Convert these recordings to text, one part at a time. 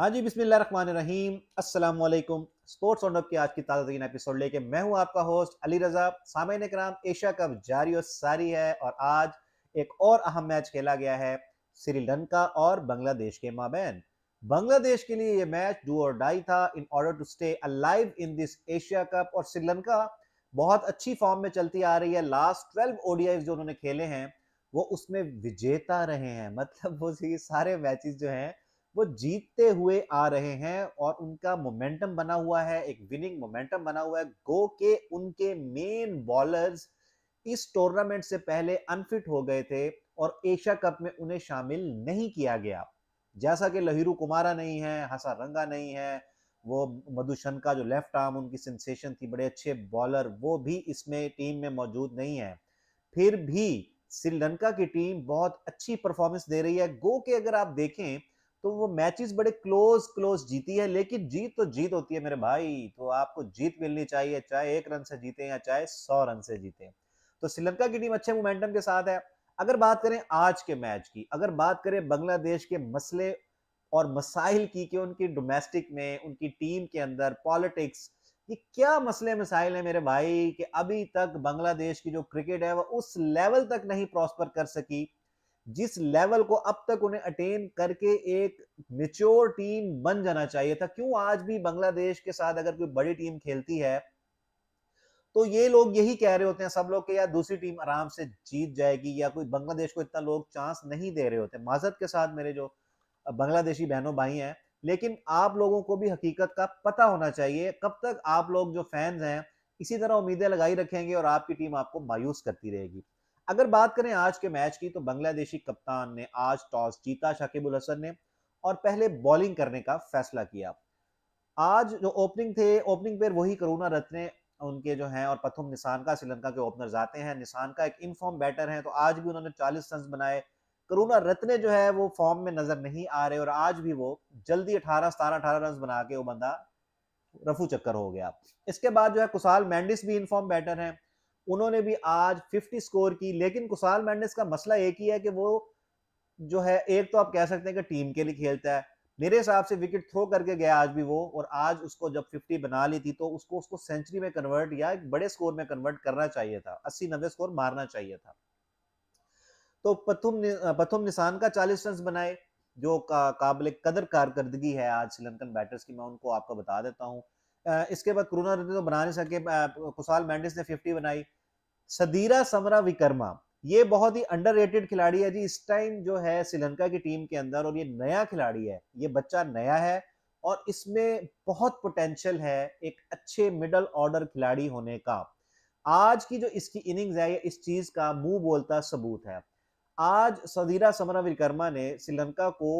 हाँ जी Rahim Aslam sports on की आज की ताज़ा तरीन एपिसोड लेके मैं हूँ आपका होस्ट अली रजा सामिन कराम एशिया कप जारी और सारी है और आज एक और अहम मैच खेला गया है श्रीलंका और बांग्लादेश के माबेन बांग्लादेश के लिए ये मैच डू और डाई था in order to stay alive in this Asia Cup और श्रीलंका बहुत अच्छी फॉर्म में चलती आ रही है लास्ट ट्वेल्व ओडियाई जो उन्होंने खेले हैं वो उसमें विजेता रहे हैं मतलब वो सारे मैचेस जो हैं वो जीतते हुए आ रहे हैं और उनका मोमेंटम बना हुआ है एक विनिंग मोमेंटम बना हुआ है गो के उनके मेन बॉलर्स इस टूर्नामेंट से पहले अनफिट हो गए थे और एशिया कप में उन्हें शामिल नहीं किया गया जैसा कि लहिरू कुमारा नहीं है हसा रंगा नहीं है वो मधुशन का जो लेफ्ट आर्म उनकी सेंसेशन थी बड़े अच्छे बॉलर वो भी इसमें टीम में मौजूद नहीं है फिर भी श्रीलंका की टीम बहुत अच्छी परफॉर्मेंस दे रही है गो के अगर आप देखें तो वो मैचेस बड़े क्लोज क्लोज जीती है लेकिन जीत तो जीत होती है मेरे भाई तो आपको जीत मिलनी चाहिए चाहे एक रन से जीते या चाहे सौ रन से जीते तो श्रीलंका की टीम अच्छे मोमेंटम के साथ है अगर बात करें आज के मैच की अगर बात करें बांग्लादेश के मसले और मसाइल की कि उनकी डोमेस्टिक में उनकी टीम के अंदर पॉलिटिक्स ये क्या मसले मसाइल है मेरे भाई कि अभी तक बांग्लादेश की जो क्रिकेट है वह उस लेवल तक नहीं प्रॉस्पर कर सकी जिस लेवल को अब तक उन्हें अटेन करके एक मिच्योर टीम बन जाना चाहिए था क्यों आज भी बांग्लादेश के साथ अगर कोई बड़ी टीम खेलती है तो ये लोग यही कह रहे होते हैं सब लोग के या दूसरी टीम आराम से जीत जाएगी या कोई बांग्लादेश को इतना लोग चांस नहीं दे रहे होते माजत के साथ मेरे जो बांग्लादेशी बहनों भाई हैं लेकिन आप लोगों को भी हकीकत का पता होना चाहिए कब तक आप लोग जो फैंस हैं इसी तरह उम्मीदें लगाई रखेंगे और आपकी टीम आपको मायूस करती रहेगी अगर बात करें आज के मैच की तो बांग्लादेशी कप्तान ने आज टॉस जीता शाकिबुल हसन ने और पहले बॉलिंग करने का फैसला किया आज जो ओपनिंग थे ओपनिंग पेयर वही करुणा रत्ने उनके जो हैं और प्रथम निशान का श्रीलंका के ओपनर जाते हैं निशान का एक इनफॉर्म बैटर है तो आज भी उन्होंने 40 रन बनाए करुणा रत्ने जो है वो फॉर्म में नजर नहीं आ रहे और आज भी वो जल्दी अठारह सतारह अठारह रन बना के वो बंदा रफू चक्कर हो गया इसके बाद जो है कुशाल मैंडिस भी इनफॉर्म बैटर हैं उन्होंने भी आज 50 स्कोर की लेकिन कुशाल मैंडिस का मसला एक ही है कि वो जो है एक तो आप कह सकते हैं कि टीम के लिए खेलता है मेरे हिसाब से विकेट थ्रो करके गया आज भी वो और आज उसको जब 50 बना ली थी तो उसको उसको सेंचुरी में कन्वर्ट या एक बड़े स्कोर में कन्वर्ट करना चाहिए था अस्सी नब्बे स्कोर मारना चाहिए था तो पथुम पथुम निशान का 40 रन बनाए जो का, काबिल कदर कारकर्दगी है आज श्रीलंकन बैटर्स की मैं उनको आपको बता देता हूँ इसके बाद क्रूनर तो बना नहीं सके कुशाल मैंडिस ने फिफ्टी बनाई सदीरा समरा विकर्मा ये बहुत ही अंडररेटेड खिलाड़ी है जी इस टाइम जो है श्रीलंका की टीम के अंदर और ये नया खिलाड़ी है ये बच्चा नया है और इसमें बहुत पोटेंशियल है एक अच्छे मिडल ऑर्डर खिलाड़ी होने का आज की जो इसकी इनिंग्स है ये इस चीज का मुंह बोलता सबूत है आज सदीरा समरा विकर्मा ने श्रीलंका को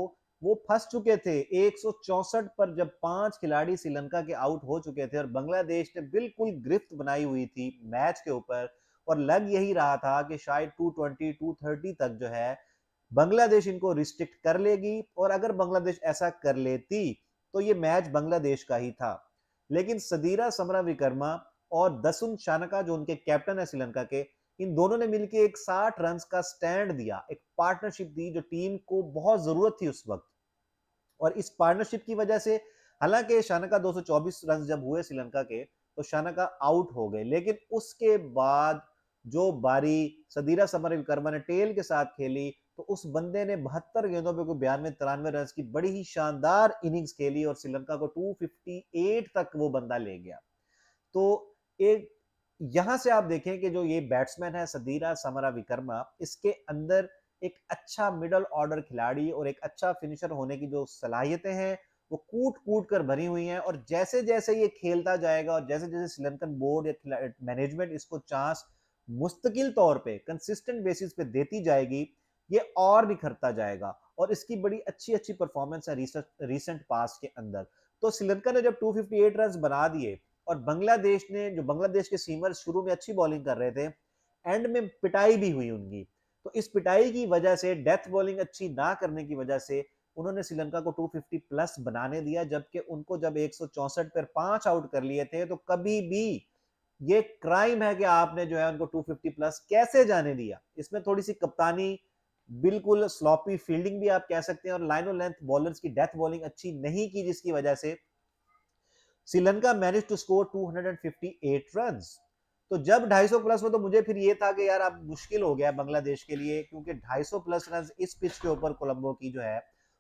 वो फंस चुके थे एक पर जब पांच खिलाड़ी श्रीलंका के आउट हो चुके थे और बांग्लादेश ने बिल्कुल गिरफ्त बनाई हुई थी मैच के ऊपर और लग यही रहा था कि शायद 220 230 तक जो है बांग्लादेश इनको रिस्ट्रिक्ट कर लेगी और अगर बांग्लादेश ऐसा कर लेती तो ये मैच बांग्लादेश का ही था लेकिन सदीरा समरा विकर्मा और दसुन शानका जो उनके कैप्टन है श्रीलंका के इन दोनों ने मिलकर एक साठ रन का स्टैंड दिया एक पार्टनरशिप दी जो टीम को बहुत जरूरत थी उस वक्त और इस पार्टनरशिप की वजह से हालांकि शानका 224 रन जब हुए श्रीलंका के तो शानका आउट हो गए लेकिन उसके बाद जो बारी सदीरा समर विकर्मा ने टेल के साथ खेली तो उस बंदे ने बहत्तर गेंदों पे कोई बयानवे तिरानवे रन की बड़ी ही शानदार इनिंग्स खेली और श्रीलंका को 258 तक वो बंदा ले गया तो एक यहां से आप देखें कि जो ये बैट्समैन है सदीरा समरा विकर्मा इसके अंदर एक अच्छा मिडल ऑर्डर खिलाड़ी और एक अच्छा फिनिशर होने की जो सलाहियतें हैं वो कूट कूट कर भरी हुई हैं और जैसे जैसे ये खेलता जाएगा और जैसे जैसे श्रीलंकन बोर्ड या मैनेजमेंट इसको चांस मुस्तकिल तौर पे कंसिस्टेंट बेसिस पे देती जाएगी ये और निखरता जाएगा और इसकी बड़ी अच्छी अच्छी परफॉर्मेंस है रिसेंट पास के अंदर तो श्रीलंका ने जब 258 रन बना दिए और बांग्लादेश ने जो बांग्लादेश के सीमर शुरू में अच्छी बॉलिंग कर रहे थे एंड में पिटाई भी हुई उनकी तो इस पिटाई की वजह से डेथ बॉलिंग अच्छी ना करने की वजह से उन्होंने श्रीलंका को 250 प्लस बनाने दिया जबकि उनको जब एक पर पांच आउट कर लिए थे तो कभी भी ये क्राइम है कि आपने जो है उनको 250 प्लस कैसे जाने दिया इसमें थोड़ी सी कप्तानी बिल्कुल स्लॉपी फील्डिंग भी आप कह सकते हैं और लाइन ऑफ लेंथ बॉलर्स की डेथ बॉलिंग अच्छी नहीं की जिसकी वजह से Sri Lanka manage to score 258 run तो जब 250 प्लस हो तो मुझे फिर ये था कि यार अब मुश्किल हो गया बांग्लादेश के लिए क्योंकि 250 प्लस रन इस पिच के ऊपर कोलंबो की जो है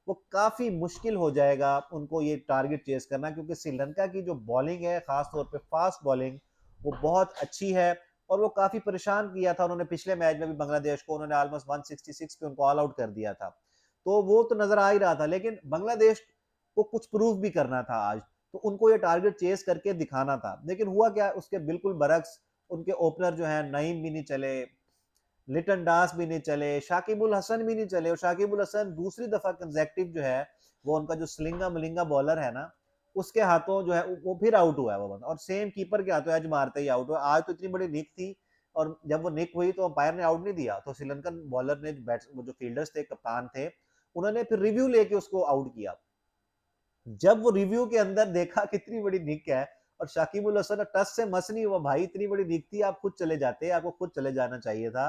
वो काफी मुश्किल हो जाएगा उनको ये टारगेट चेस करना क्योंकि श्रीलंका की जो बॉलिंग है खासतौर पर फास्ट बॉलिंग वो बहुत अच्छी है और वो काफी परेशान किया था उन्होंने पिछले मैच में भी बांग्लादेश को उन्होंने ऑलमोस्ट वन पे उनको ऑल आउट कर दिया था तो वो तो नजर आ ही रहा था लेकिन बांग्लादेश को कुछ प्रूव भी करना था आज तो उनको ये टारगेट चेस करके दिखाना था लेकिन हुआ क्या उसके बिल्कुल बरक्स उनके ओपनर जो है नईम भी नहीं चले लिटन डास भी नहीं चले शाकिबुल हसन भी नहीं चले और शाकिबुल हसन दूसरी दफा कंजेक्टिव जो है वो उनका जो स्लिंगा मलिंगा बॉलर है ना उसके हाथों जो है वो फिर आउट हुआ है वो बंद और सेम कीपर के हाथों आज मारते ही आउट हुआ आज तो इतनी बड़ी निक थी और जब वो निक हुई तो अंपायर ने आउट नहीं दिया तो श्रीलंकन बॉलर ने वो जो फील्डर्स थे कप्तान थे उन्होंने फिर रिव्यू लेके उसको आउट किया जब वो रिव्यू के अंदर देखा कितनी बड़ी निक है और शाकिबुल हसन टस से मस नहीं हुआ भाई इतनी बड़ी निक थी आप खुद चले जाते आपको खुद चले जाना चाहिए था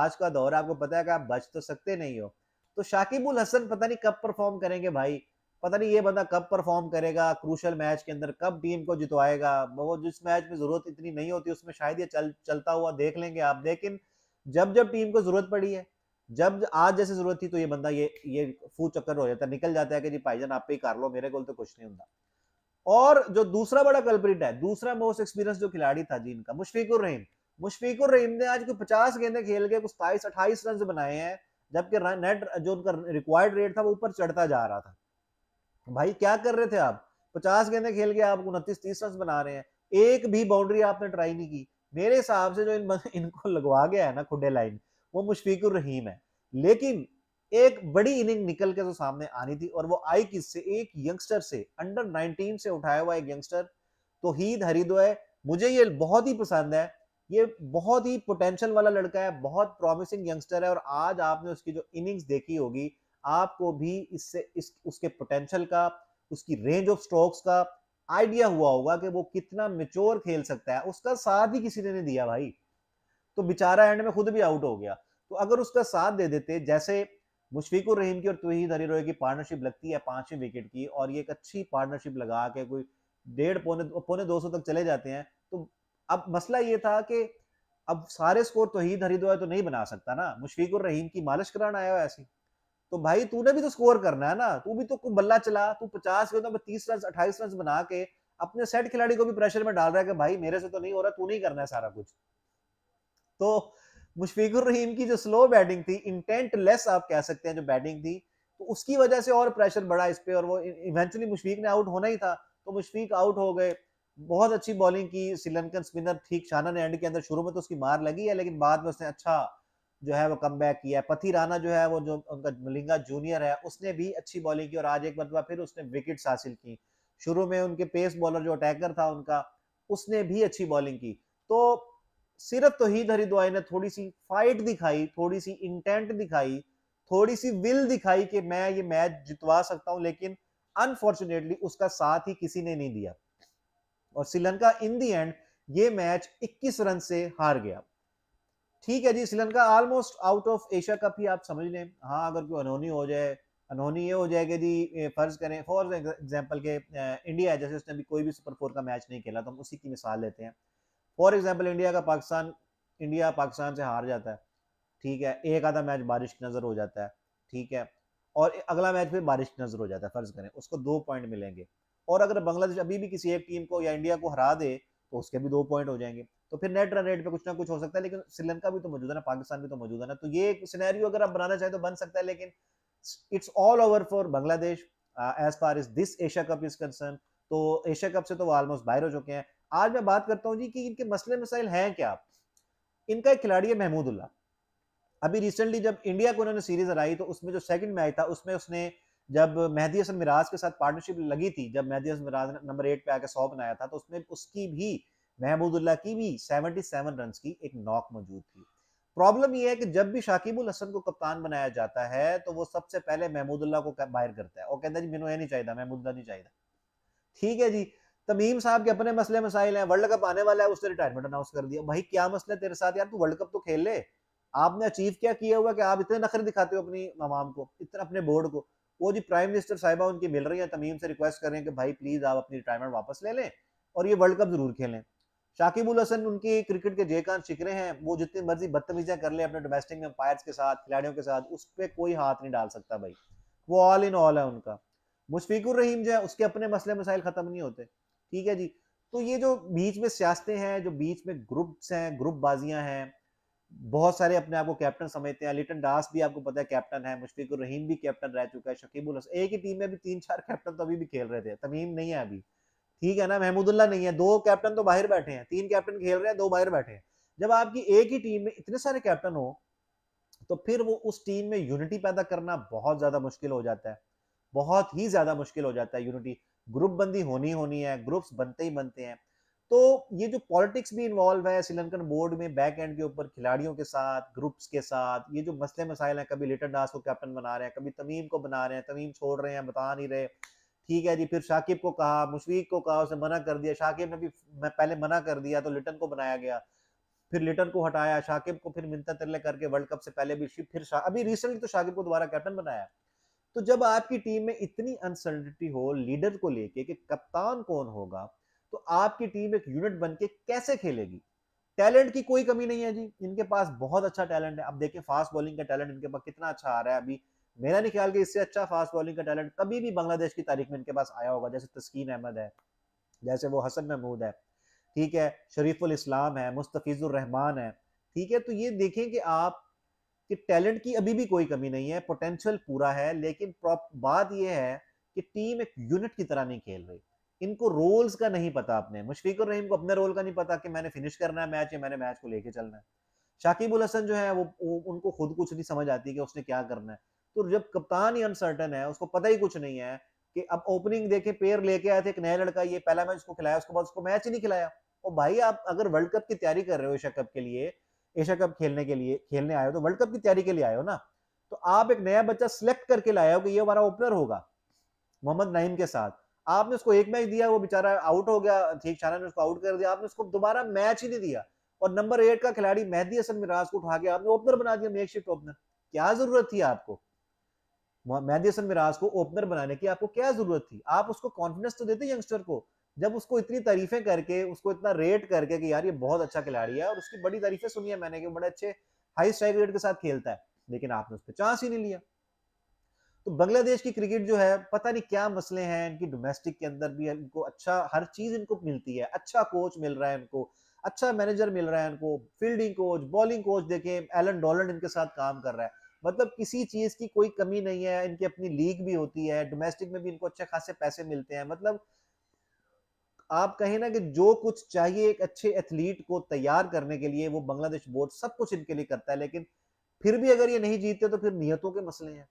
आज का दौर आपको पता है कि आप बच तो सकते नहीं हो तो शाकिबुल हसन पता नहीं कब परफॉर्म करेंगे भाई पता नहीं ये बंदा कब परफॉर्म करेगा क्रूशल मैच के अंदर कब टीम को जितवाएगा वो जिस मैच में जरूरत इतनी नहीं होती उसमें शायद ये चल चलता हुआ देख लेंगे आप लेकिन जब जब टीम को जरूरत पड़ी है जब आज जैसे जरूरत थी तो ये बंदा ये ये फू चक्कर हो जाता है निकल जाता है कि जी भाईजान आप ही कर लो मेरे को तो कुछ नहीं होता और जो दूसरा बड़ा कल्प्रिट है दूसरा मोस्ट एक्सपीरियंस जो खिलाड़ी था जी इनका मुशफीकुर रहीम मुशफीकुर रहीम ने आज कोई पचास गेंदे खेल के कुछ सताईस अट्ठाईस रन बनाए हैं जबकि नेट जो उनका रिक्वायर्ड रेट था वो ऊपर चढ़ता जा रहा था भाई क्या कर रहे थे आप पचास गेंदे खेल के आप उनतीस तीस रन बना रहे हैं एक भी बाउंड्री आपने ट्राई नहीं की मेरे हिसाब से जो इन इनको लगवा गया है ना खुडे लाइन वो मुशफीकुर रहीम है लेकिन एक बड़ी इनिंग निकल के तो सामने आनी थी और वो आई किस से एक यंगस्टर से अंडर 19 से उठाया हुआ एक यंगस्टर तो हरिदो है मुझे ये बहुत ही पसंद है ये बहुत ही पोटेंशियल वाला लड़का है बहुत प्रॉमिसिंग यंगस्टर है और आज आपने उसकी जो इनिंग्स देखी होगी आपको भी इससे इस उसके पोटेंशियल का उसकी रेंज ऑफ स्ट्रोक्स का आइडिया हुआ होगा कि वो कितना मेच्योर खेल सकता है उसका साथ ही किसी ने नहीं दिया भाई तो बेचारा एंड में खुद भी आउट हो गया तो अगर उसका साथ दे देते जैसे मुशफीकुर रहीम की और तोहीद धरी रोय की पार्टनरशिप लगती है पांचवी विकेट की और ये एक अच्छी पार्टनरशिप लगा के कोई डेढ़ पौने पौने दो सौ तक चले जाते हैं तो अब मसला ये था कि अब सारे स्कोर धरी हरिद्वार तो नहीं बना सकता ना मुशफीकुर रहीम की मालिश कराना आया हो ऐसी तो भाई तूने भी तो स्कोर करना है ना तू भी तो बल्ला चला तू पचास के तो तीस रन अट्ठाईस रन बना के अपने सेट खिलाड़ी को भी प्रेशर में डाल रहा है कि भाई मेरे से तो नहीं हो रहा तू नहीं करना है सारा कुछ तो मुशफीकुर रहीम की जो स्लो बैटिंग थी इंटेंट लेस आप कह सकते हैं जो बैटिंग थी तो उसकी वजह से और प्रेशर बढ़ा इस पे और वो इवेंचुअली e-, मुशफीक ने आउट होना ही था तो मुशफीक आउट हो गए बहुत अच्छी बॉलिंग की श्रीलंकन स्पिनर ठीक शाना ने एंड के अंदर शुरू में तो उसकी मार लगी है लेकिन बाद में उसने अच्छा जो है वो कम बैक किया है पथी राना जो है वो जो उनका मलिंगा जूनियर है उसने भी अच्छी बॉलिंग की और आज एक मरतबा फिर उसने विकेट्स हासिल की शुरू में उनके पेस बॉलर जो अटैकर था उनका उसने भी अच्छी बॉलिंग की तो सिर्फ तो तोहीद हरिद्वाई ने थोड़ी सी फाइट दिखाई थोड़ी सी इंटेंट दिखाई थोड़ी सी विल दिखाई कि मैं ये मैच जितवा सकता हूं लेकिन अनफॉर्चुनेटली उसका साथ ही किसी ने नहीं दिया और श्रीलंका इन दी एंड ये मैच 21 रन से हार गया ठीक है जी Sri Lanka almost out of Asia Cup ही आप समझ लें हाँ अगर कोई अनोनी हो जाए अनहोनी ये हो जाएगा जी फर्ज करें फॉर एग्जाम्पल के इंडिया है जैसे उसने अभी कोई भी सुपर फोर का मैच नहीं खेला तो हम उसी की मिसाल लेते हैं फॉर एग्जाम्पल इंडिया का पाकिस्तान इंडिया पाकिस्तान से हार जाता है ठीक है एक आधा मैच बारिश की नज़र हो जाता है ठीक है और अगला मैच फिर बारिश की नज़र हो जाता है फर्ज करें उसको दो पॉइंट मिलेंगे और अगर बांग्लादेश अभी भी किसी एक टीम को या इंडिया को हरा दे तो उसके भी दो पॉइंट हो जाएंगे तो फिर नेट रन रेट पे कुछ ना कुछ हो सकता है लेकिन श्रीलंका भी तो मौजूद है ना पाकिस्तान भी तो मौजूद है ना तो ये सिनेरियो अगर आप बनाना चाहें तो बन सकता है लेकिन it's all over for Bangladesh as far is this Asia Cup is concern तो एशिया कप से तो वो ऑलमोस्ट बाहर हो चुके हैं आज मैं बात करता हूँ जी कि इनके मसले मसाइल हैं क्या इनका एक खिलाड़ी है महमूदुल्ला अभी रिसेंटली जब इंडिया को उन्होंने सीरीज हराई तो उसमें जो सेकंड मैच था उसमें उसने जब मेहदी हसन मिराज के साथ पार्टनरशिप लगी थी जब मेहदी हसन मिराज ने नंबर एट पे आकर सौ बनाया था तो उसमें उसकी भी महमूदुल्ला की भी 77 रन की एक नॉक मौजूद थी प्रॉब्लम यह है कि जब भी शाकिबुल हसन को कप्तान बनाया जाता है तो वो सबसे पहले महमूदुल्ला को बाहर करता है और कहता है जी यह नहीं चाहिए महमूदुल्ला नहीं चाहिए ठीक है जी तमीम साहब के अपने मसले मसाइल हैं वर्ल्ड कप आने वाला है उसने रिटायरमेंट अनाउंस कर दिया भाई क्या मसला है तेरे साथ यार तू वर्ल्ड कप तो खेल ले आपने अचीव क्या किया हुआ कि आप इतने नखरे दिखाते हो अपनी ममाम को इतना अपने बोर्ड को वो जी प्राइम मिनिस्टर साहिबा उनकी मिल रही है तमीम से रिक्वेस्ट कर रहे हैं कि भाई प्लीज आप अपनी रिटायरमेंट वापस ले लें और ये वर्ल्ड कप जरूर खेलें शाकिबुल हसन उनकी क्रिकेट के जयकान शिकरे हैं वो जितनी मर्जी बदतमीजियां कर ले अपने डोमेस्टिक में के साथ खिलाड़ियों के साथ उस पर कोई हाथ नहीं डाल सकता भाई वो ऑल इन ऑल है उनका मुशफीकुर रहीम जो है उसके अपने मसले मसाइल खत्म नहीं होते ठीक है जी तो ये जो बीच में सियासतें हैं जो बीच में ग्रुप्स हैं ग्रुप बाजियां हैं बहुत सारे अपने आप को कैप्टन समझते हैं लिटन दास भी आपको पता है कैप्टन है मुशफीकुर रहीम भी कैप्टन रह चुका है शकीबुल हसन एक ही टीम में भी तीन चार कैप्टन तो अभी भी खेल रहे थे तमीम नहीं है अभी ठीक है ना महमूदुल्ला नहीं है दो कैप्टन तो बाहर बैठे हैं तीन कैप्टन खेल रहे हैं दो बाहर बैठे हैं जब आपकी एक ही टीम में इतने सारे कैप्टन हो तो फिर वो उस टीम में यूनिटी पैदा करना बहुत ज्यादा मुश्किल हो जाता है बहुत ही ज्यादा मुश्किल हो जाता है यूनिटी ग्रुप बंदी होनी होनी है ग्रुप्स बनते ही बनते हैं तो ये जो पॉलिटिक्स भी इन्वॉल्व है श्रीलंकन बोर्ड में बैक एंड के ऊपर खिलाड़ियों के साथ ग्रुप्स के साथ ये जो मसले मसाइल हैं कभी लिटन दास को कैप्टन बना रहे हैं कभी तमीम को बना रहे हैं तमीम छोड़ रहे हैं बता नहीं रहे ठीक है जी फिर शाकिब को कहा मुशफीक को कहा उसे मना कर दिया शाकिब ने भी मैं पहले मना कर दिया तो लिटन को बनाया गया फिर लिटन को हटाया शाकिब को फिर मिनत तरले करके वर्ल्ड कप से पहले भी फिर अभी रिसेंटली तो शाकिब को दोबारा कैप्टन बनाया तो जब आपकी टीम में इतनी अनसर्टिटी हो लीडर को लेके कि कप्तान कौन होगा तो आपकी टीम एक यूनिट बन के कैसे खेलेगी टैलेंट की कोई कमी नहीं है जी इनके पास बहुत अच्छा टैलेंट है अब देखें फास्ट बॉलिंग का टैलेंट इनके पास कितना अच्छा आ रहा है अभी मेरा नहीं ख्याल कि इससे अच्छा फास्ट बॉलिंग का टैलेंट कभी भी बांग्लादेश की तारीख में इनके पास आया होगा जैसे तस्कीन अहमद है जैसे वो हसन महमूद है ठीक है शरीफुल इस्लाम है रहमान है ठीक है तो ये देखें कि आप कि टैलेंट की अभी भी कोई कमी नहीं है पोटेंशियल पूरा है लेकिन बात यह है कि टीम एक यूनिट की तरह नहीं खेल रही इनको रोल्स का नहीं पता अपने मुशफीकुर रहीम को अपने रोल का नहीं पता कि मैंने फिनिश करना है मैच या मैंने मैच को लेके चलना है शाकिब उल हसन जो है वो, वो उनको खुद कुछ नहीं समझ आती कि उसने क्या करना है तो जब कप्तान ही अनसर्टन है उसको पता ही कुछ नहीं है कि अब ओपनिंग देखे पेयर लेके आए थे एक नया लड़का ये पहला मैच उसको खिलाया उसके बाद उसको मैच ही नहीं खिलाया और भाई आप अगर वर्ल्ड कप की तैयारी कर रहे हो एशिया कप के लिए एशिया कप खेलने के लिए खेलने आए हो तो वर्ल्ड कप की तैयारी के लिए आए हो ना तो आप एक नया बच्चा सिलेक्ट करके लाए हो कि ये हमारा ओपनर होगा मोहम्मद नईम के साथ आपने उसको एक मैच दिया वो बेचारा आउट हो गया ठीक शाना ने उसको आउट कर दिया आपने उसको दोबारा मैच ही नहीं दिया और नंबर एट का खिलाड़ी मेहदी हसन मिराज को उठा के आपने ओपनर बना दिया मेक शिफ्ट ओपनर क्या जरूरत थी आपको मेहदी हसन मिराज को ओपनर बनाने की आपको क्या जरूरत थी आप उसको कॉन्फिडेंस तो देते यंगस्टर को जब उसको इतनी तारीफें करके उसको इतना रेट करके कि यार ये बहुत अच्छा खिलाड़ी है और उसकी बड़ी तारीफें सुनी है मैंने कि बड़े अच्छे हाई स्ट्राइक रेट के साथ खेलता है लेकिन आपने उस पर चांस ही नहीं लिया तो बांग्लादेश की क्रिकेट जो है पता नहीं क्या मसले हैं इनकी डोमेस्टिक के अंदर भी इनको अच्छा हर चीज इनको मिलती है अच्छा कोच मिल रहा है इनको अच्छा मैनेजर मिल रहा है इनको फील्डिंग कोच बॉलिंग कोच देखें एलन डॉलन इनके साथ काम कर रहा है मतलब किसी चीज की कोई कमी नहीं है इनकी अपनी लीग भी होती है डोमेस्टिक में भी इनको अच्छे खासे पैसे मिलते हैं मतलब आप कहें ना कि जो कुछ चाहिए एक अच्छे एथलीट को तैयार करने के लिए वो बांग्लादेश बोर्ड सब कुछ इनके लिए करता है लेकिन फिर भी अगर ये नहीं जीतते तो फिर नियतों के मसले हैं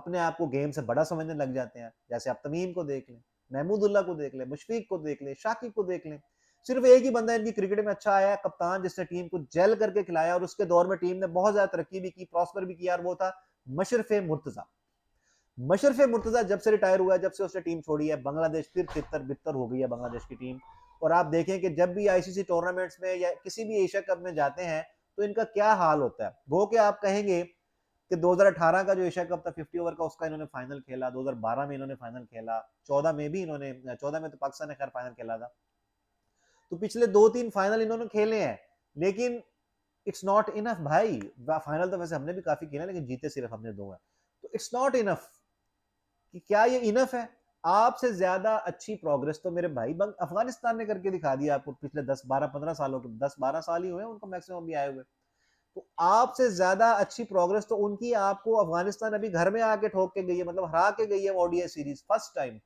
अपने आप को गेम से बड़ा समझने लग जाते हैं जैसे आप तमीम को देख लें महमूदुल्ला को देख लें मुशफीक को देख लें शाकिब को देख लें सिर्फ एक ही बंदा इनकी क्रिकेट में अच्छा आया कप्तान जिसने टीम को जेल करके खिलाया और उसके दौर में टीम ने बहुत ज्यादा तरक्की भी की प्रॉस्पर भी किया और वो था मशरफ मुर्तजा मशरफ मुर्तजा जब से रिटायर हुआ है जब से उसने टीम छोड़ी है बांग्लादेश फिर तितर बितर हो गई है बांग्लादेश की टीम और आप देखें कि जब भी आईसीसी टूर्नामेंट्स में या किसी भी एशिया कप में जाते हैं तो इनका क्या हाल होता है वो क्या आप कहेंगे कि 2018 का जो एशिया कप था 50 ओवर का उसका इन्होंने फाइनल खेला 2012 में इन्होंने फाइनल खेला 14 में भी इन्होंने 14 में तो पाकिस्तान ने खैर फाइनल खेला था तो पिछले दो तीन फाइनल इन्होंने खेले हैं लेकिन इट्स नॉट इनफ भाई फाइनल तो वैसे हमने भी काफी खेला लेकिन जीते सिर्फ हमने दो हैं तो इट्स नॉट इनफ कि क्या ये इनफ है आपसे ज्यादा अच्छी प्रोग्रेस तो मेरे भाई बंग अफगानिस्तान ने करके दिखा दिया आपको पिछले दस बारह पंद्रह सालों के दस बारह साल ही हुए उनको मैक्सिमम भी आए हुए तो आपसे ज्यादा अच्छी प्रोग्रेस तो उनकी आपको अफगानिस्तान अभी घर में आके ठोक के गई है मतलब हरा के गई है ओडीआई सीरीज फर्स्ट टाइम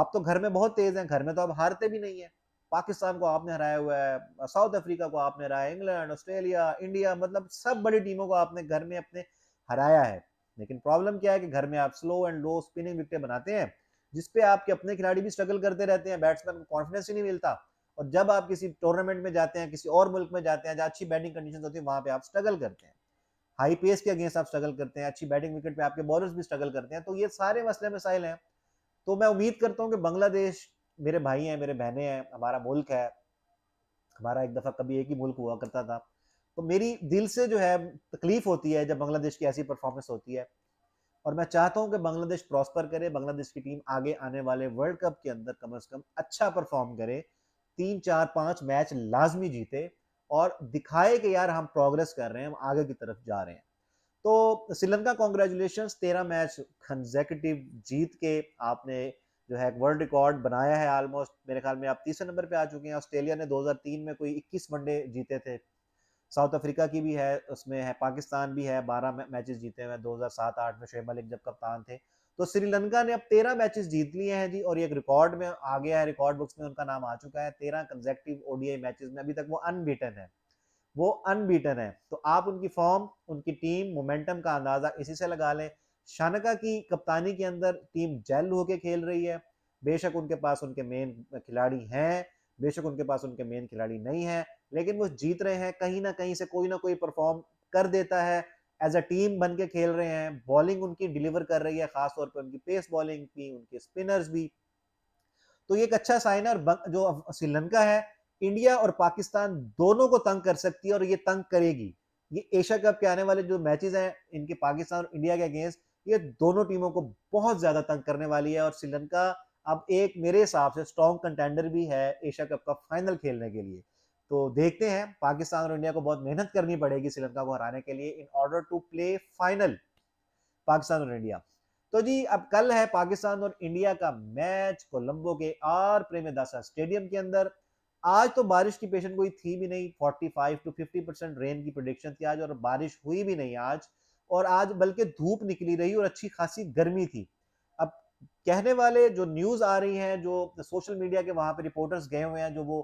आप तो घर में बहुत तेज हैं घर में तो आप हारते भी नहीं है पाकिस्तान को आपने हराया हुआ है साउथ अफ्रीका को आपने हराया इंग्लैंड ऑस्ट्रेलिया इंडिया मतलब सब बड़ी टीमों को आपने घर में अपने हराया है लेकिन प्रॉब्लम क्या है कि घर में आप स्लो एंड लो स्पिनिंग विकेटें बनाते हैं जिसपे आपके अपने खिलाड़ी भी स्ट्रगल करते रहते हैं बैट्समैन को कॉन्फिडेंस ही नहीं मिलता और जब आप किसी टूर्नामेंट में जाते हैं किसी और मुल्क में जाते हैं जहाँ अच्छी बैटिंग कंडीशन होती है वहाँ पे आप स्ट्रगल करते हैं हाई पेस के अगेंस्ट आप स्ट्रगल करते हैं अच्छी बैटिंग विकेट पे आपके बॉलर्स भी स्ट्रगल करते हैं तो ये सारे मसले मसाइल हैं तो मैं उम्मीद करता हूँ कि बांग्लादेश मेरे भाई हैं मेरे बहनें हैं हमारा मुल्क है हमारा एक दफ़ा कभी एक ही मुल्क हुआ करता था तो मेरी दिल से जो है तकलीफ होती है जब बांग्लादेश की ऐसी परफॉर्मेंस होती है और मैं चाहता हूं कि बांग्लादेश प्रॉस्पर करे बांग्लादेश की टीम आगे आने वाले वर्ल्ड कप के अंदर कम से कम अच्छा परफॉर्म करे तीन चार पाँच मैच लाजमी जीते और दिखाए कि यार हम प्रोग्रेस कर रहे हैं हम आगे की तरफ जा रहे हैं तो श्रीलंका कॉन्ग्रेचुलेशन तेरह मैच कंजेकटिव जीत के आपने जो है वर्ल्ड रिकॉर्ड बनाया है आलमोस्ट मेरे ख्याल में आप तीसरे नंबर पे आ चुके हैं ऑस्ट्रेलिया ने 2003 में कोई 21 वनडे जीते थे साउथ अफ्रीका की भी है उसमें है पाकिस्तान भी है 12 मैचेस जीते हुए दो हज़ार में शुएब मलिक जब कप्तान थे तो श्रीलंका ने अब तेरह मैचेस जीत लिए हैं जी और ये रिकॉर्ड में आ गया है रिकॉर्ड बुक्स में उनका नाम आ चुका है तेरह कंजेक्टिव ओडीआई मैचेस में अभी तक वो अनबीटन है वो अनबीटन है तो आप उनकी फॉर्म उनकी टीम मोमेंटम का अंदाजा इसी से लगा लें शानका की कप्तानी के अंदर टीम जेल होके खेल रही है बेशक उनके पास उनके मेन खिलाड़ी हैं बेशक उनके पास उनके मेन खिलाड़ी नहीं है लेकिन वो जीत रहे हैं कहीं ना कहीं से कोई ना कोई परफॉर्म कर देता है एज अ टीम बन के खेल रहे हैं बॉलिंग उनकी डिलीवर कर रही है खासतौर पर उनकी पेस बॉलिंग भी उनके स्पिनर्स भी तो ये एक अच्छा साइन है और जो श्रीलंका है इंडिया और पाकिस्तान दोनों को तंग कर सकती है और ये तंग करेगी ये एशिया कप के आने वाले जो मैचेस हैं इनके पाकिस्तान और इंडिया के अगेंस्ट ये दोनों टीमों को बहुत ज्यादा तंग करने वाली है और श्रीलंका अब एक मेरे हिसाब से स्ट्रॉन्ग कंटेंडर भी है एशिया कप का फाइनल खेलने के लिए तो देखते हैं पाकिस्तान और इंडिया को बहुत मेहनत करनी पड़ेगी श्रीलंका को हराने के लिए in order to play final Pakistan और इंडिया तो जी अब कल है पाकिस्तान और इंडिया का मैच कोलंबो के आर प्रेमदासा स्टेडियम के अंदर आज तो बारिश की पेशन कोई थी भी नहीं 45 टू 50 परसेंट रेन की प्रोडिक्शन थी आज और बारिश हुई भी नहीं आज और आज बल्कि धूप निकली रही और अच्छी खासी गर्मी थी अब कहने वाले जो न्यूज़ आ रही हैं जो सोशल मीडिया के वहाँ पर रिपोर्टर्स गए हुए हैं जो वो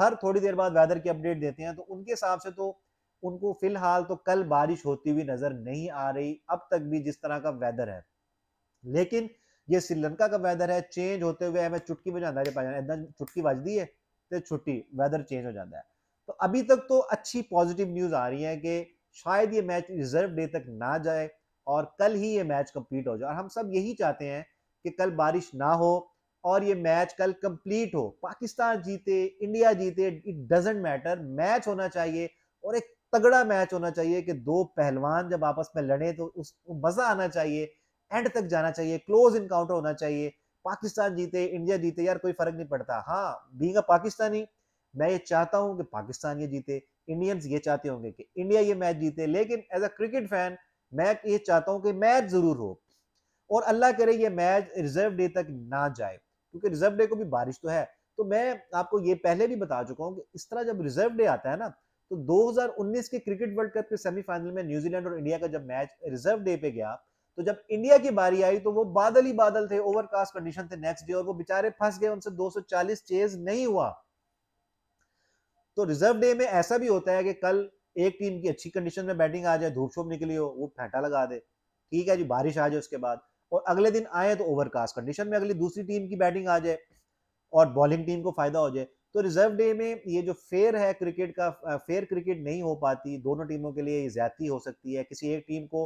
हर थोड़ी देर बाद वेदर की अपडेट देते हैं तो उनके हिसाब से तो उनको फिलहाल तो कल बारिश होती हुई नज़र नहीं आ रही अब तक भी जिस तरह का वेदर है लेकिन ये श्रीलंका का वेदर है चेंज होते हुए मैं चुटकी बजाता है इदा चुटकी बजती है तो छुट्टी वेदर चेंज हो जाता है तो अभी तक तो अच्छी पॉजिटिव न्यूज़ आ रही है कि शायद ये मैच रिजर्व डे तक ना जाए और कल ही ये मैच कंप्लीट हो जाए और हम सब यही चाहते हैं कि कल बारिश ना हो और ये मैच कल कंप्लीट हो पाकिस्तान जीते इंडिया जीते इट डजेंट मैटर मैच होना चाहिए और एक तगड़ा मैच होना चाहिए कि दो पहलवान जब आपस में लड़े तो उस मजा आना चाहिए एंड तक जाना चाहिए क्लोज इनकाउंटर होना चाहिए पाकिस्तान जीते इंडिया जीते यार कोई फर्क नहीं पड़ता हाँ बींग पाकिस्तानी मैं ये चाहता हूँ कि पाकिस्तान ये जीते इंडियंस ये चाहते होंगे कि इंडिया ये मैच जीते लेकिन एज अ क्रिकेट फैन मैं ये चाहता हूँ कि मैच ज़रूर हो और अल्लाह करे ये मैच रिजर्व डे तक ना जाए क्योंकि रिजर्व डे को भी बारिश तो है तो मैं आपको ये पहले भी बता चुका हूँ कि इस तरह जब रिजर्व डे आता है ना तो 2019 के क्रिकेट वर्ल्ड कप के सेमीफाइनल में न्यूजीलैंड और इंडिया का जब मैच रिजर्व डे पे गया तो जब इंडिया की बारी आई तो वो बादल ही बादल थे ओवरकास्ट कंडीशन थे नेक्स्ट डे और वो बेचारे फंस गए उनसे 240 चेज नहीं हुआ तो रिजर्व डे में ऐसा भी होता है कि कल एक टीम की अच्छी कंडीशन में बैटिंग आ जाए धूप छोप निकली हो वो फेंटा लगा दे ठीक है जी बारिश आ जाए उसके बाद और अगले दिन आए तो ओवरकास्ट कंडीशन में अगली दूसरी टीम की बैटिंग आ जाए और बॉलिंग टीम को फायदा हो जाए तो रिजर्व डे में ये जो फेयर है क्रिकेट का फेयर क्रिकेट नहीं हो पाती दोनों टीमों के लिए ज्यादा हो सकती है किसी एक टीम को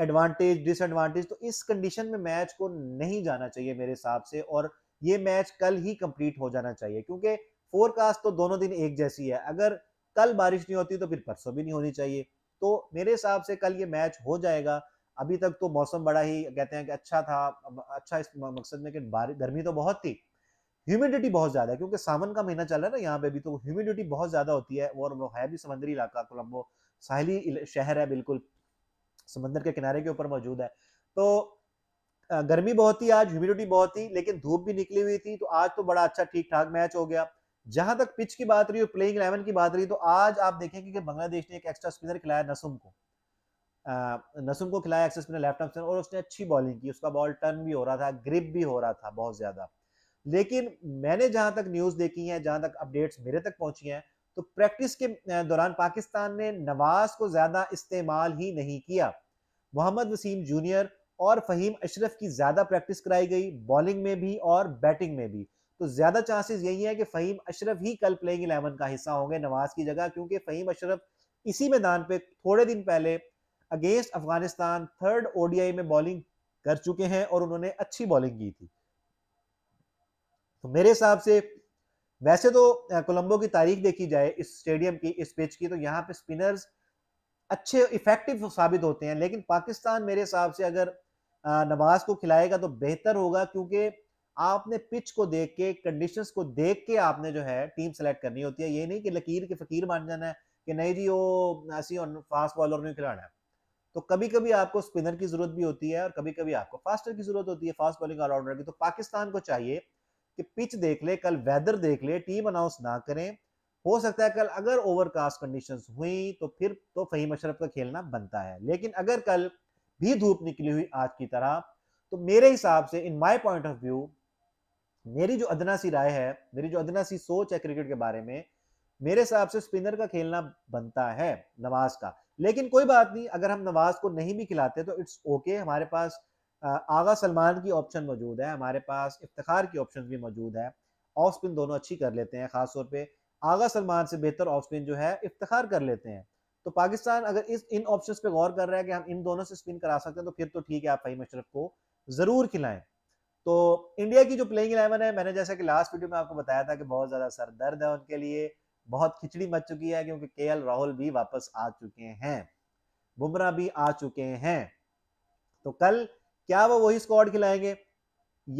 एडवांटेज डिसएडवांटेज तो इस कंडीशन में मैच को नहीं जाना चाहिए मेरे हिसाब से और ये मैच कल ही कंप्लीट हो जाना चाहिए क्योंकि फोरकास्ट तो दोनों दिन एक जैसी है अगर कल बारिश नहीं होती तो फिर परसों भी नहीं होनी चाहिए तो मेरे हिसाब से कल ये मैच हो जाएगा अभी तक तो मौसम बड़ा ही कहते हैं कि अच्छा था अच्छा इस मकसद में कि गर्मी तो बहुत थी ह्यूमिडिटी बहुत ज़्यादा है क्योंकि सावन का महीना चल रहा है ना यहाँ पे भी तो ह्यूमिडिटी बहुत ज़्यादा होती है और वो है भी समंदरी इलाका कोलम्बो साहली शहर है बिल्कुल समंदर के किनारे के ऊपर मौजूद है तो गर्मी बहुत थी आज ह्यूमिडिटी बहुत थी लेकिन धूप भी निकली हुई थी तो आज तो बड़ा अच्छा ठीक ठाक मैच हो गया जहां तक पिच की बात रही और प्लेइंग इलेवन की बात रही तो आज आप देखेंगे कि बांग्लादेश ने एक एक्स्ट्रा स्पिनर खिलाया नसुम को नसुम को खिलाया एक्स्ट्रा स्पिनर लेफ्ट स्पिनर और उसने अच्छी बॉलिंग की उसका बॉल टर्न भी हो रहा था ग्रिप भी हो रहा था बहुत ज्यादा लेकिन मैंने जहां तक न्यूज देखी है जहां तक अपडेट्स मेरे तक पहुंची हैं तो प्रैक्टिस के दौरान पाकिस्तान ने नवाज को ज्यादा इस्तेमाल ही नहीं किया मोहम्मद वसीम जूनियर और फहीम अशरफ की ज्यादा प्रैक्टिस कराई गई बॉलिंग में भी और बैटिंग में भी तो ज्यादा चांसेस यही है कि फहीम अशरफ ही कल प्लेइंग इलेवन का हिस्सा होंगे नवाज की जगह क्योंकि फहीम अशरफ इसी मैदान पे थोड़े दिन पहले अगेंस्ट अफगानिस्तान थर्ड ओडीआई में बॉलिंग कर चुके हैं और उन्होंने अच्छी बॉलिंग की थी तो मेरे हिसाब से वैसे तो कोलंबो की तारीख देखी जाए इस स्टेडियम की इस पिच की तो यहाँ पे स्पिनर्स अच्छे इफेक्टिव साबित होते हैं लेकिन पाकिस्तान मेरे हिसाब से अगर नवाज को खिलाएगा तो बेहतर होगा क्योंकि आपने पिच को देख के कंडीशंस को देख के आपने जो है टीम सेलेक्ट करनी होती है ये नहीं कि लकीर के फकीर मान जाना है कि नहीं जी वो ऐसी फास्ट बॉलर ने खिलाड़ा है तो कभी कभी आपको स्पिनर की जरूरत भी होती है और कभी कभी आपको फास्टर की जरूरत होती है फास्ट बॉलिंग ऑलराउंडर की तो पाकिस्तान को चाहिए कि पिच देख ले कल वेदर देख ले टीम अनाउंस ना करें हो सकता है कल अगर ओवरकास्ट कंडीशन हुई तो फिर तो फहीम अशरफ का खेलना बनता है लेकिन अगर कल भी धूप निकली हुई आज की तरह तो मेरे हिसाब से in my point of view मेरी जो अदना सी राय है मेरी जो अदना सी सोच है क्रिकेट के बारे में मेरे हिसाब से स्पिनर का खेलना बनता है नवाज का लेकिन कोई बात नहीं अगर हम नवाज को नहीं भी खिलाते तो इट्स ओके हमारे पास आगा सलमान की ऑप्शन मौजूद है हमारे पास इफ्तार की ऑप्शन भी मौजूद है ऑफ स्पिन दोनों अच्छी कर लेते हैं खासतौर पर आगा सलमान से बेहतर ऑफ स्पिन जो है इफ्तार कर लेते हैं तो पाकिस्तान अगर इस इन ऑप्शंस पे गौर कर रहा है कि हम इन दोनों से स्पिन करा सकते हैं तो फिर तो ठीक है आप फहीम अशरफ को ज़रूर खिलाएं तो इंडिया की जो प्लेइंग इलेवन है मैंने जैसा कि लास्ट वीडियो में आपको बताया था कि बहुत ज़्यादा सर दर्द है उनके लिए बहुत खिचड़ी मच चुकी है क्योंकि के राहुल भी वापस आ चुके हैं बुमराह भी आ चुके हैं तो कल क्या वो वही स्क्वाड खिलाएंगे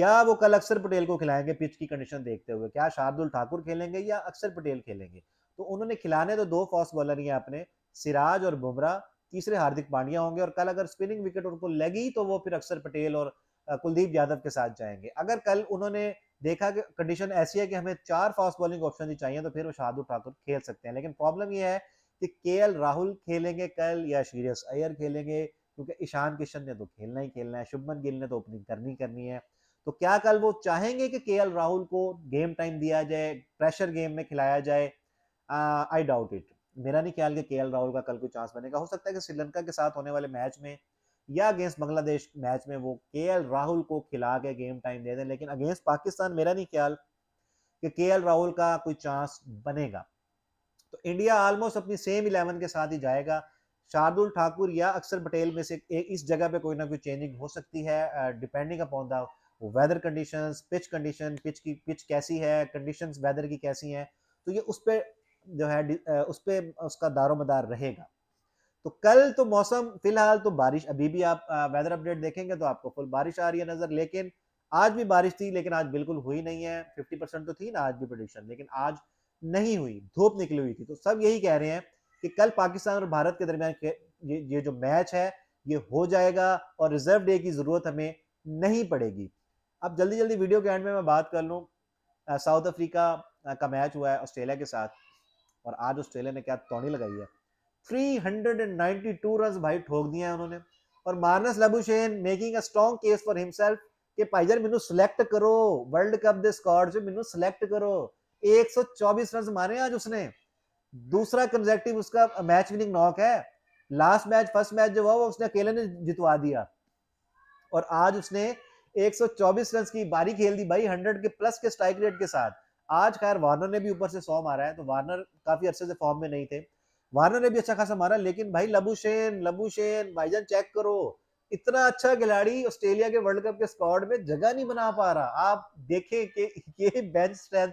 या वो कल अक्षर पटेल को खिलाएंगे पिच की कंडीशन देखते हुए क्या शार्दुल ठाकुर खेलेंगे या अक्षर पटेल खेलेंगे तो उन्होंने खिलाने तो दो फास्ट बॉलर ही अपने सिराज और बुमराह तीसरे हार्दिक पांड्या होंगे और कल अगर स्पिनिंग विकेट उनको लगी तो वो फिर अक्षर पटेल और कुलदीप यादव के साथ जाएंगे अगर कल उन्होंने देखा कि कंडीशन ऐसी है कि हमें चार फास्ट बॉलिंग ऑप्शन ही चाहिए तो फिर वो शहादुर ठाकुर खेल सकते हैं लेकिन प्रॉब्लम ये है कि के राहुल खेलेंगे कल या शीरियस अयर खेलेंगे क्योंकि ईशान किशन ने तो खेलना ही खेलना है शुभमन गिल ने तो ओपनिंग करनी करनी है तो क्या कल वो चाहेंगे कि के राहुल को गेम टाइम दिया जाए प्रेशर गेम में खिलाया जाए आई डाउट इट मेरा नहीं ख्याल कि के राहुल का कल कोई चांस बनेगा हो सकता है कि श्रीलंका के साथ होने वाले मैच में या अगेंस्ट बांग्लादेश मैच में वो के राहुल को खिला के गेम टाइम दे दें लेकिन अगेंस्ट पाकिस्तान मेरा नहीं ख्याल कि के राहुल का कोई चांस बनेगा तो इंडिया ऑलमोस्ट अपनी सेम इलेवन के साथ ही जाएगा शार्दुल ठाकुर या अक्सर पटेल में से इस जगह पे कोई ना कोई चेंजिंग हो सकती है depending upon the weather conditions pitch condition pitch की पिच कैसी है कंडीशंस वेदर की कैसी हैं तो ये उस पर जो है उस पर उसका दारोमदार रहेगा तो कल तो मौसम फिलहाल तो बारिश अभी भी आप वेदर अपडेट देखेंगे तो आपको फुल बारिश आ रही है नजर लेकिन आज भी बारिश थी लेकिन आज बिल्कुल हुई नहीं है फिफ्टी परसेंट तो थी ना आज भी प्रोडिक्शन लेकिन आज नहीं हुई धूप निकली हुई थी तो सब यही कह रहे हैं कि कल पाकिस्तान और भारत के दरमियान ये, ये जो मैच है ये हो जाएगा और रिजर्व डे की जरूरत हमें नहीं पड़ेगी अब जल्दी जल्दी वीडियो के एंड में मैं बात कर लूँ साउथ अफ्रीका का मैच हुआ है ऑस्ट्रेलिया के साथ और आज ऑस्ट्रेलिया ने क्या तोड़ी लगाई है 392 रन भाई ठोक दिए हैं उन्होंने और Marnus Labuschagne making a strong case for himself कि भाईजान मेनू सिलेक्ट करो वर्ल्ड कप दे स्क्वाड जो मेनू सिलेक्ट करो 124 रन मारे आज उसने दूसरा कंजेक्टिव उसका मैच विनिंग नॉक है लास्ट मैच फर्स्ट मैच जो हुआ वो उसने अकेले ने जितवा दिया और आज उसने 124 रन की बारी खेल दी भाई 100 के प्लस के स्ट्राइक रेट के साथ आज खैर वार्नर ने भी ऊपर से 100 मारा है तो वार्नर काफी अरसे से फॉर्म में नहीं थे वार्नर ने भी अच्छा खासा मारा लेकिन भाई लबुशेन लबुशेन भाईजान चेक करो इतना अच्छा खिलाड़ी ऑस्ट्रेलिया के वर्ल्ड कप के स्क्वाड में जगह नहीं बना पा रहा आप देखें कि ये बेंच स्ट्रेंथ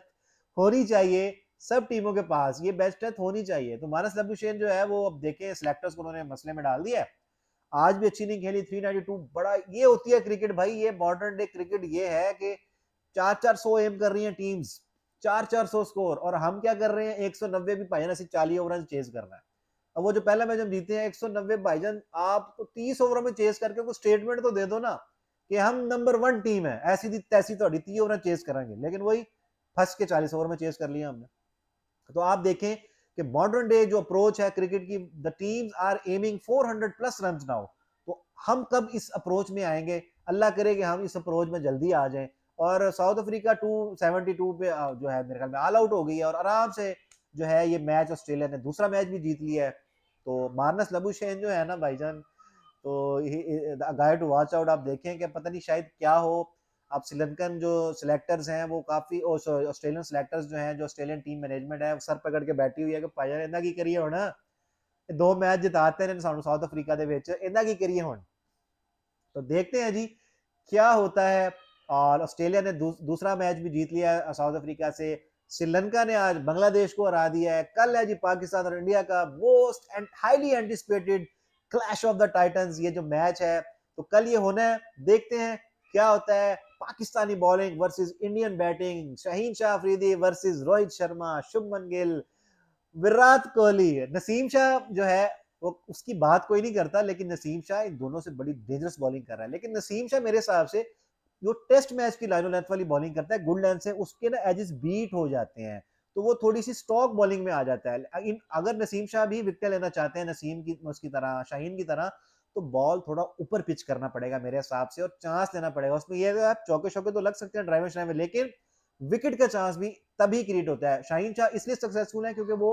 होनी चाहिए सब टीमों के पास ये बेंच स्ट्रेंथ होनी चाहिए तो मानस लबुशेन जो है वो अब देखें सिलेक्टर्स को उन्होंने मसले में डाल दिया आज भी अच्छी नहीं खेली थ्री बड़ा ये होती है क्रिकेट भाई ये मॉडर्न डे क्रिकेट ये है कि चार चार सौ एम कर रही है टीम्स चार चार सौ स्कोर और हम क्या कर रहे हैं एक सौ नब्बे भी भाईजान ऐसे चालीस ओवर से चेस करना है अब वो जो पहला मैच हम जीते हैं एक सौ नब्बे भाईजान आप तो तीस ओवर में चेस करके कुछ स्टेटमेंट तो दे दो ना कि हम नंबर वन टीम है ऐसी दी तैसी तो तीस ओवर चेस करेंगे लेकिन वही फर्स्ट के चालीस ओवर में चेस कर लिया हमने तो आप देखें कि मॉडर्न डे जो अप्रोच है क्रिकेट की the teams are aiming 400 plus run now तो हम कब इस अप्रोच में आएंगे अल्लाह करे कि हम इस अप्रोच में जल्दी आ जाएं और साउथ अफ्रीका 272 पे जो है मेरे ख्याल में ऑल आउट हो गई है और आराम से जो है ये मैच ऑस्ट्रेलिया ने दूसरा मैच भी जीत लिया है तो मानस लबुशेन जो है ना भाईजान तो गाय टू वॉच आउट आप देखें कि पता नहीं शायद क्या हो आप श्रीलंकन जो सिलेक्टर्स हैं वो काफ़ी ऑस्ट्रेलियन सिलेक्टर्स जो हैं जो ऑस्ट्रेलियन टीम मैनेजमेंट है सर पकड़ के बैठी हुई है कि भाईजान इन्ना की करिए ਹੁਣ दो मैच जिताते हैं साउथ अफ्रीका के इन्ना की करिए हूँ तो देखते हैं जी क्या होता है और ऑस्ट्रेलिया ने दूस, दूसरा मैच भी जीत लिया है साउथ अफ्रीका से श्रीलंका ने आज बांग्लादेश को हरा दिया है कल है जी पाकिस्तान और इंडिया का most and highly anticipated clash of the titans ये जो मैच है तो कल ये होना है देखते हैं क्या होता है Pakistani bowling versus Indian batting Shaheen Shah Afridi versus Rohit Sharma Shubman Gill Virat Kohli Naseem Shah जो है वो उसकी बात कोई नहीं करता लेकिन नसीम शाह इन दोनों से बड़ी डेंजरस बॉलिंग कर रहा है लेकिन नसीम शाह मेरे हिसाब से जो टेस्ट मैच की लाइनो लेंथ वाली बॉलिंग करता है गुड लेंथ से उसके ना एजेस बीट हो जाते हैं तो वो थोड़ी सी स्टॉक बॉलिंग में आ जाता है इन अगर नसीम शाह भी विकटें लेना चाहते हैं नसीम की उसकी तरह शाहीन की तरह तो बॉल थोड़ा ऊपर पिच करना पड़ेगा मेरे हिसाब से और चांस लेना पड़ेगा उसमें यह आप चौके शौके तो लग सकते हैं ड्राइवर में लेकिन विकेट का चांस भी तभी क्रिएट होता है शाहीन शाह इसलिए सक्सेसफुल है क्योंकि वो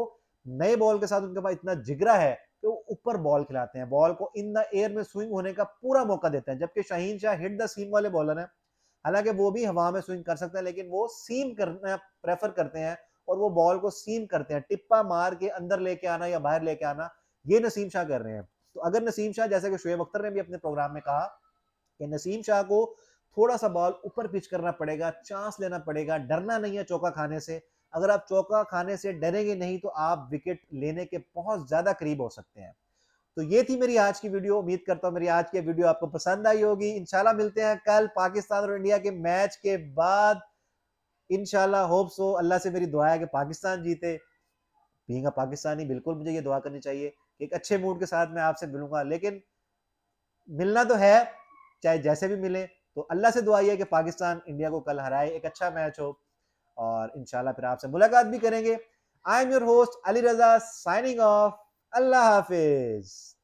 नए बॉल के साथ उनके पास इतना जिगरा है कि वो ऊपर बॉल खिलाते हैं बॉल को इन द एयर में स्विंग होने का पूरा मौका देते हैं जबकि Shaheen Shah hit the seam वाले बॉलर हैं हालांकि वो भी हवा में स्विंग कर सकते हैं लेकिन वो सीम करना प्रेफर करते हैं और वो बॉल को सीम करते हैं टिप्पा मार के अंदर लेके आना या बाहर लेके आना ये नसीम शाह कर रहे हैं तो अगर नसीम शाह जैसे कि शुएब अख्तर ने भी अपने प्रोग्राम में कहा कि नसीम शाह को थोड़ा सा बॉल ऊपर पिच करना पड़ेगा चांस लेना पड़ेगा डरना नहीं है चौका खाने से अगर आप चौका खाने से डरेंगे नहीं तो आप विकेट लेने के बहुत ज्यादा करीब हो सकते हैं तो ये थी मेरी आज की वीडियो उम्मीद करता हूँ मेरी आज की वीडियो आपको पसंद आई होगी इनशाला मिलते हैं कल पाकिस्तान और इंडिया के मैच के बाद इनशाला होप सो अल्लाह से मेरी दुआ है कि पाकिस्तान जीते बींगा पाकिस्तानी बिल्कुल मुझे ये दुआ करनी चाहिए कि एक अच्छे मूड के साथ मैं आपसे मिलूंगा लेकिन मिलना तो है चाहे जैसे भी मिले तो अल्लाह से दुआ ये कि पाकिस्तान इंडिया को कल हराए एक अच्छा मैच हो और इन फिर आपसे मुलाकात भी करेंगे I am your host Ali Raza signing off अल्लाह हाफिज़